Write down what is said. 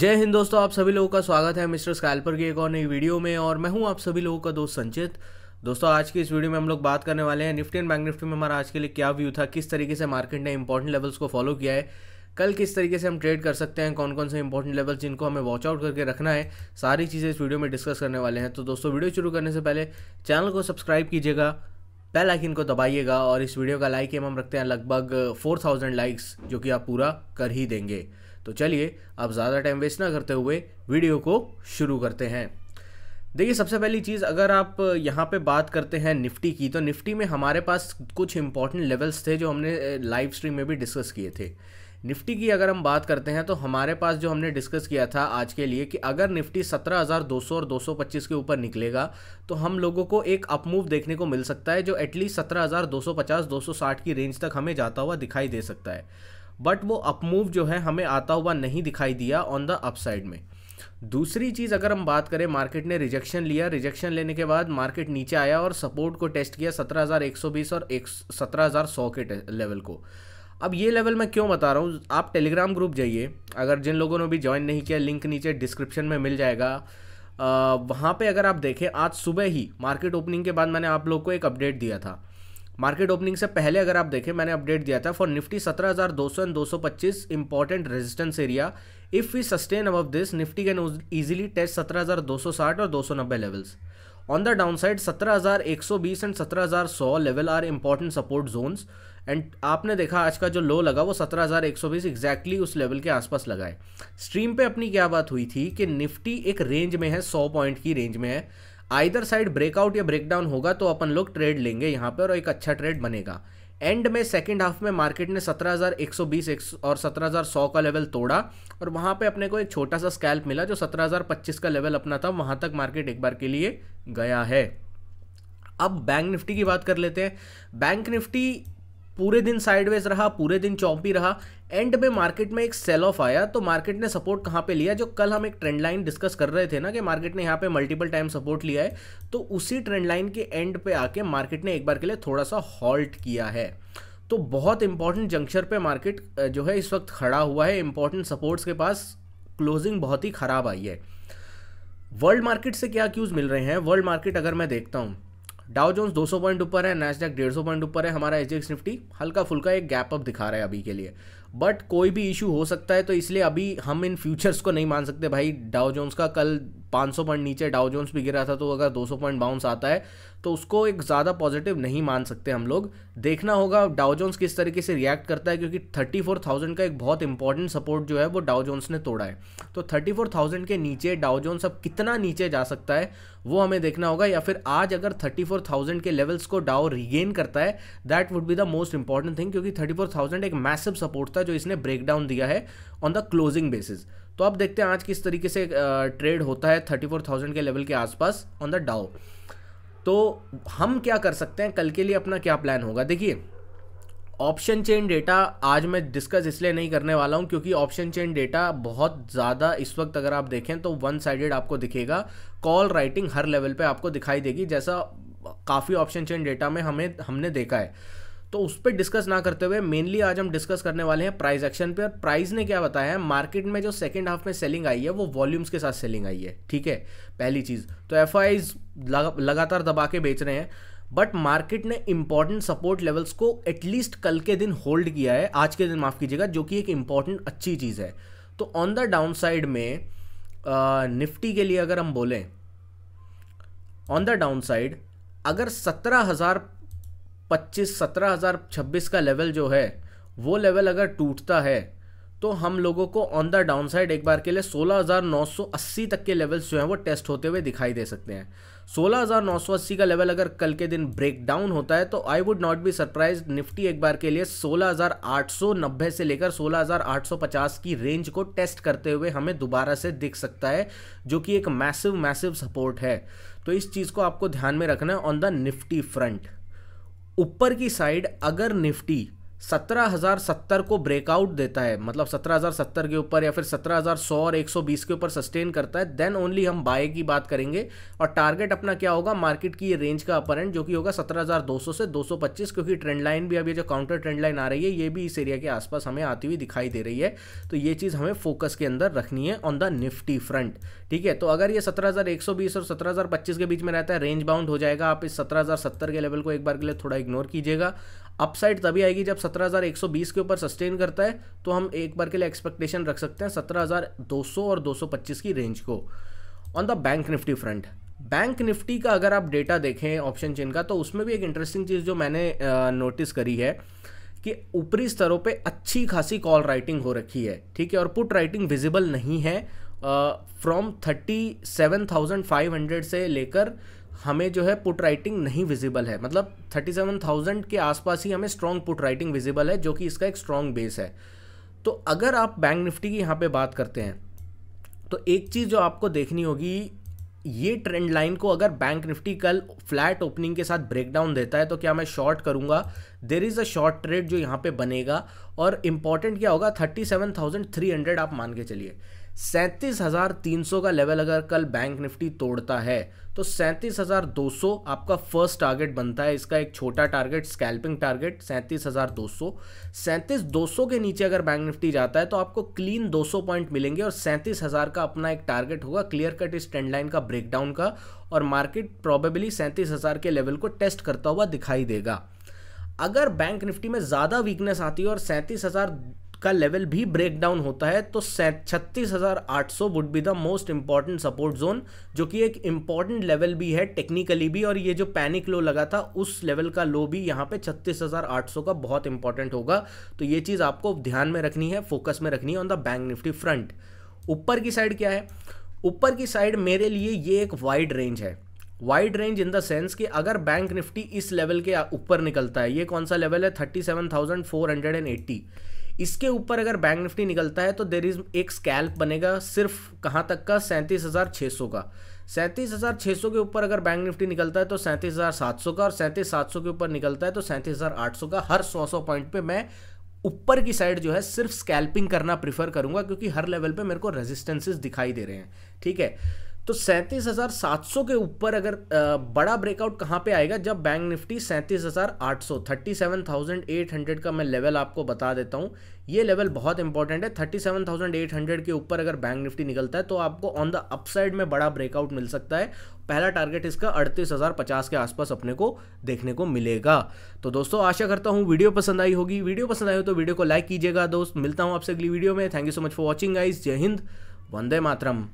जय हिंद दोस्तों आप सभी लोगों का स्वागत है मिस्टर स्कैल्पर की एक और नई वीडियो में और मैं हूं आप सभी लोगों का दोस्त संचित दोस्तों आज की इस वीडियो में हम लोग बात करने वाले हैं निफ्टी एंड बैंक निफ्टी में हमारा आज के लिए क्या व्यू था किस तरीके से मार्केट ने इंपॉर्टेंट लेवल्स को फॉलो किया है कल किस तरीके से हम ट्रेड कर सकते हैं कौन कौन से इंपॉर्टेंट लेवल्स जिनको हमें वॉच आउट करके रखना है सारी चीज़ें इस वीडियो में डिस्कस करने वाले हैं तो दोस्तों वीडियो शुरू करने से पहले चैनल को सब्सक्राइब कीजिएगा बेल आइकन को दबाइएगा और इस वीडियो का लाइक एम हम रखते हैं लगभग 4000 लाइक्स जो कि आप पूरा कर ही देंगे तो चलिए अब ज़्यादा टाइम वेस्ट ना करते हुए वीडियो को शुरू करते हैं देखिए सबसे पहली चीज़ अगर आप यहाँ पे बात करते हैं निफ्टी की तो निफ्टी में हमारे पास कुछ इंपॉर्टेंट लेवल्स थे जो हमने लाइव स्ट्रीम में भी डिस्कस किए थे निफ्टी की अगर हम बात करते हैं तो हमारे पास जो हमने डिस्कस किया था आज के लिए कि अगर निफ्टी 17,200 और 225 के ऊपर निकलेगा तो हम लोगों को एक अपमूव देखने को मिल सकता है जो एटलीस्ट 17,250-260 की रेंज तक हमें जाता हुआ दिखाई दे सकता है बट वो अपमूव जो है हमें आता हुआ नहीं दिखाई दिया ऑन द अपसाइड में दूसरी चीज़ अगर हम बात करें मार्केट ने रिजेक्शन लिया रिजेक्शन लेने के बाद मार्केट नीचे आया और सपोर्ट को टेस्ट किया 17,120 और एक सत्रह के लेवल को अब ये लेवल मैं क्यों बता रहा हूँ आप टेलीग्राम ग्रुप जाइए अगर जिन लोगों ने भी ज्वाइन नहीं किया लिंक नीचे डिस्क्रिप्शन में मिल जाएगा आ, वहाँ पे अगर आप देखें आज सुबह ही मार्केट ओपनिंग के बाद मैंने आप लोग को एक अपडेट दिया था मार्केट ओपनिंग से पहले अगर आप देखें मैंने अपडेट दिया था फॉर निफ्टी 17,200 एंड दो सौ पच्चीस important resistance area if we sustain above this Nifty can easily test साठ और दो सौ नब्बे levels on the down side सत्रह हजार एक सौ बीस एंड सत्रह हजार सौ level are important support zones and आपने देखा आज का जो लो लगा वो सत्रह हजार एक सौ बीस एग्जैक्टली उस लेवल के आसपास लगाए स्ट्रीम पे अपनी क्या बात हुई थी कि निफ्टी एक रेंज में है सौ पॉइंट की रेंज में है आइदर साइड ब्रेकआउट या ब्रेकडाउन होगा तो अपन लोग ट्रेड लेंगे यहाँ पर और एक अच्छा ट्रेड बनेगा एंड में सेकेंड हाफ में मार्केट ने 17,120 और 17,100 का लेवल तोड़ा और वहाँ पे अपने को एक छोटा सा स्कैल्प मिला जो 17,025 का लेवल अपना था वहाँ तक मार्केट एक बार के लिए गया है अब बैंक निफ्टी की बात कर लेते हैं बैंक निफ्टी पूरे दिन साइडवेज रहा पूरे दिन चौंपी रहा एंड में मार्केट में एक सेल ऑफ आया तो मार्केट ने सपोर्ट कहाँ पे लिया जो कल हम एक ट्रेंड लाइन डिस्कस कर रहे थे ना कि मार्केट ने यहाँ पे मल्टीपल टाइम सपोर्ट लिया है तो उसी ट्रेंड लाइन के एंड पे आके मार्केट ने एक बार के लिए थोड़ा सा हॉल्ट किया है तो बहुत इंपॉर्टेंट जंक्शन पे मार्केट जो है इस वक्त खड़ा हुआ है इंपॉर्टेंट सपोर्ट्स के पास क्लोजिंग बहुत ही ख़राब आई है वर्ल्ड मार्केट से क्या क्यूज़ मिल रहे हैं वर्ल्ड मार्केट अगर मैं देखता हूँ डाउ जोन्स 200 पॉइंट ऊपर है नैसडेक 150 पॉइंट ऊपर है हमारा एच निफ्टी हल्का फुल्का एक गैप अप दिखा रहा है अभी के लिए बट कोई भी इशू हो सकता है तो इसलिए अभी हम इन फ्यूचर्स को नहीं मान सकते भाई डाउ जोन्स का कल 500 पॉइंट नीचे डाउ जोन्स भी गिरा था तो अगर 200 पॉइंट बाउंस आता है तो उसको एक ज़्यादा पॉजिटिव नहीं मान सकते हम लोग देखना होगा डाउ जोन्स किस तरीके से रिएक्ट करता है क्योंकि 34,000 का एक बहुत इंपॉर्टेंट सपोर्ट जो है वो डाउ जोन्स ने तोड़ा है तो 34,000 के नीचे डाउ जोन्स अब कितना नीचे जा सकता है वो हमें देखना होगा या फिर आज अगर 34,000 के लेवल्स को डाउ रिगेन करता है that would be the most important thing क्योंकि 34,000 एक मैसिव सपोर्ट था जो इसने ब्रेकडाउन दिया है ऑन द क्लोजिंग बेसिस तो आप देखते हैं आज किस तरीके से ट्रेड होता है थर्टी फोर थाउजेंड के लेवल के आसपास ऑन द डाओ तो हम क्या कर सकते हैं कल के लिए अपना क्या प्लान होगा देखिए ऑप्शन चेन डेटा आज मैं डिस्कस इसलिए नहीं करने वाला हूं क्योंकि ऑप्शन चेन डेटा बहुत ज़्यादा इस वक्त अगर आप देखें तो वन साइडेड आपको दिखेगा कॉल राइटिंग हर लेवल पे आपको दिखाई देगी जैसा काफ़ी ऑप्शन चेन डेटा में हमें हमने देखा है तो उस पर डिस्कस ना करते हुए मेनली आज हम डिस्कस करने वाले हैं प्राइस एक्शन पे और प्राइस ने क्या बताया है मार्केट में जो सेकेंड हाफ में सेलिंग आई है वो वॉल्यूम्स के साथ सेलिंग आई है ठीक है पहली चीज़ तो एफ लग, लगातार दबा के बेच रहे हैं बट मार्केट ने इंपॉर्टेंट सपोर्ट लेवल्स को एटलीस्ट कल के दिन होल्ड किया है आज के दिन माफ़ कीजिएगा जो कि एक इंपॉर्टेंट अच्छी चीज़ है तो ऑन द डाउन साइड में निफ्टी के लिए अगर हम बोलें ऑन द डाउन साइड अगर सत्रह हज़ार पच्चीस सत्रह हज़ार छब्बीस का लेवल जो है वो लेवल अगर टूटता है तो हम लोगों को ऑन द डाउन साइड एक बार के लिए सोलह हज़ार नौ सौ अस्सी तक के लेवल्स जो हैं वो टेस्ट होते हुए दिखाई दे सकते हैं सोलह हजार नौ सौ अस्सी का लेवल अगर कल के दिन ब्रेक डाउन होता है तो I would not be surprise Nifty एक बार के लिए सोलह हजार आठ सौ नब्बे से लेकर सोलह हज़ार आठ सौ पचास की रेंज को टेस्ट करते हुए हमें दोबारा से दिख सकता है जो कि एक मैसिव मैसिव सपोर्ट है तो इस चीज़ को आपको ध्यान में रखना है ऑन द निफ्टी फ्रंट ऊपर की साइड अगर निफ्टी सत्रह हज़ार सत्तर को ब्रेकआउट देता है मतलब सत्रह हज़ार सत्तर के ऊपर या फिर सत्रह हज़ार सौ और एक सौ बीस के ऊपर सस्टेन करता है देन ओनली हम बाय की बात करेंगे और टारगेट अपना क्या होगा मार्केट की ये रेंज का अपर एंड जो कि होगा सत्रह हज़ार दो सौ से दो सौ पच्चीस क्योंकि ट्रेंड लाइन भी अभी जो काउंटर ट्रेंड लाइन आ रही है ये भी इस एरिया के आसपास हमें आती हुई दिखाई दे रही है तो ये चीज़ हमें फोकस के अंदर रखनी है ऑन द निफ्टी फ्रंट ठीक है तो अगर ये सत्रह हज़ार एक सौ बीस और सत्रह हज़ार पच्चीस के बीच में रहता है रेंज बाउंड हो जाएगा आप इस सत्रह हज़ार सत्तर के लेवल को एक बार के लिए थोड़ा इग्नोर कीजिएगा अपसाइड तभी आएगी जब 17,120 के ऊपर सस्टेन करता है तो हम एक बार के लिए एक्सपेक्टेशन रख सकते हैं 17,200 और 225 की रेंज को on the bank Nifty front bank Nifty का अगर आप डेटा देखें ऑप्शन चेन का तो उसमें भी एक इंटरेस्टिंग चीज़ जो मैंने नोटिस करी है कि ऊपरी स्तरों पे अच्छी खासी कॉल राइटिंग हो रखी है ठीक है और पुट राइटिंग विजिबल नहीं है from thirty seven thousand five hundred से लेकर हमें जो है पुट राइटिंग नहीं विजिबल है मतलब 37,000 के आसपास ही हमें स्ट्रॉन्ग पुट राइटिंग विजिबल है जो कि इसका एक स्ट्रॉन्ग बेस है तो अगर आप बैंक निफ्टी की यहाँ पे बात करते हैं तो एक चीज़ जो आपको देखनी होगी ये ट्रेंड लाइन को अगर बैंक निफ्टी कल फ्लैट ओपनिंग के साथ ब्रेकडाउन देता है तो क्या मैं शॉर्ट करूंगा there is a short trade जो यहाँ पे बनेगा और इंपॉर्टेंट क्या होगा 37,300 आप मान के चलिए सैंतीस हज़ार तीन सौ का लेवल अगर कल बैंक निफ्टी तोड़ता है तो सैंतीस हज़ार दो सौ आपका फर्स्ट टारगेट बनता है इसका एक छोटा टारगेट स्कैल्पिंग टारगेट सैंतीस हज़ार दो सौ सैंतीस दो सौ के नीचे अगर बैंक निफ्टी जाता है तो आपको क्लीन दो सौ पॉइंट मिलेंगे और सैंतीस हज़ार का अपना एक टारगेट होगा क्लियर कट इस ट्रेंड लाइन का ब्रेकडाउन का और मार्केट प्रॉबेबली सैंतीस हज़ार के लेवल को टेस्ट करता हुआ दिखाई देगा अगर बैंक निफ्टी में ज़्यादा वीकनेस आती है और सैंतीस हज़ार का लेवल भी ब्रेक डाउन होता है तो छत्तीस हज़ार आठ सौ would be the most important support zone जो कि एक इंपॉर्टेंट लेवल भी है टेक्निकली भी और ये जो पैनिक लो लगा था उस लेवल का लो भी यहाँ पे छत्तीस हज़ार आठ सौ का बहुत इंपॉर्टेंट होगा तो ये चीज़ आपको ध्यान में रखनी है फोकस में रखनी है on the bank Nifty front ऊपर की साइड क्या है ऊपर की साइड मेरे लिए ये एक वाइड रेंज है wide range in the sense कि अगर बैंक निफ्टी इस लेवल के ऊपर निकलता है ये कौन सा लेवल है thirty seven thousand four hundred and eighty इसके ऊपर अगर बैंक निफ्टी निकलता है तो देर इज एक स्कैल्प बनेगा सिर्फ कहाँ तक का सैंतीस हज़ार छः सौ का सैंतीस हज़ार छः सौ के ऊपर अगर बैंक निफ्टी निकलता है तो सैंतीस हज़ार सात सौ का और सैंतीस सात सौ के ऊपर निकलता है तो सैंतीस हज़ार आठ सौ का हर सौ सौ पॉइंट पे मैं ऊपर की साइड जो है सिर्फ स्कैल्पिंग करना प्रीफर करूंगा क्योंकि हर लेवल पे मेरे को रेजिस्टेंसेस दिखाई दे रहे हैं ठीक है तो सैंतीस हज़ार सात सौ के ऊपर अगर बड़ा ब्रेकआउट कहाँ पे आएगा जब बैंक निफ्टी सैंतीस हज़ार आठ सौ thirty seven thousand eight hundred का मैं लेवल आपको बता देता हूं ये लेवल बहुत इंपॉर्टेंट है thirty seven thousand eight hundred के ऊपर अगर बैंक निफ्टी निकलता है तो आपको ऑन द अपसाइड में बड़ा ब्रेकआउट मिल सकता है पहला टारगेट इसका अड़तीस हज़ार पचास के आसपास अपने को देखने को मिलेगा तो दोस्तों आशा करता हूँ वीडियो पसंद आई होगी वीडियो पसंद आई हो तो वीडियो को लाइक कीजिएगा दोस्त मिलता हूँ आपसे अगली वीडियो में thank you so much for watching guys जय हिंद वंदे मातरम